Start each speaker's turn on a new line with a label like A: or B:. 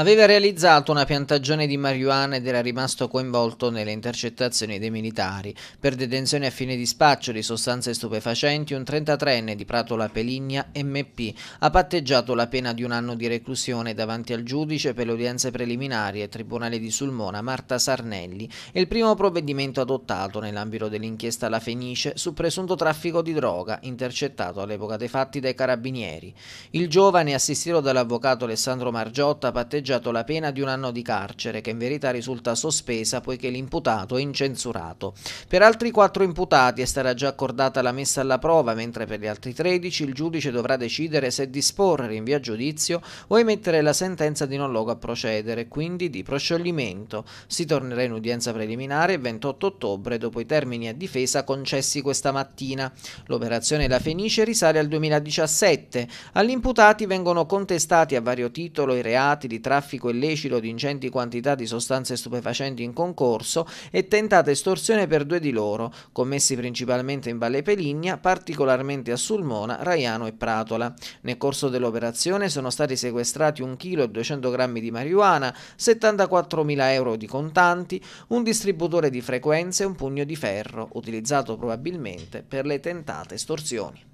A: Aveva realizzato una piantagione di marijuana ed era rimasto coinvolto nelle intercettazioni dei militari. Per detenzione a fine di spaccio di sostanze stupefacenti, un 33enne di Pratola Peligna, MP, ha patteggiato la pena di un anno di reclusione davanti al giudice per le udienze preliminari e Tribunale di Sulmona Marta Sarnelli. e il primo provvedimento adottato nell'ambito dell'inchiesta La Fenice su presunto traffico di droga intercettato all'epoca dei fatti dai carabinieri. Il giovane, assistito dall'avvocato Alessandro Margiotta, patteggiato patteggiato la pena di un anno di carcere, che in verità risulta sospesa poiché l'imputato è incensurato. Per altri quattro imputati è stata già accordata la messa alla prova, mentre per gli altri 13 il giudice dovrà decidere se disporre in via giudizio o emettere la sentenza di non luogo a procedere, quindi di proscioglimento. Si tornerà in udienza preliminare il 28 ottobre dopo i termini a difesa concessi questa mattina. L'operazione La Fenice risale al 2017. Agli imputati vengono contestati a vario titolo i reati di traffico illecito di ingenti quantità di sostanze stupefacenti in concorso e tentata estorsione per due di loro, commessi principalmente in Valle Peligna, particolarmente a Sulmona, Raiano e Pratola. Nel corso dell'operazione sono stati sequestrati 1 kg e 200 grammi di marijuana, 74.000 euro di contanti, un distributore di frequenze e un pugno di ferro, utilizzato probabilmente per le tentate estorsioni.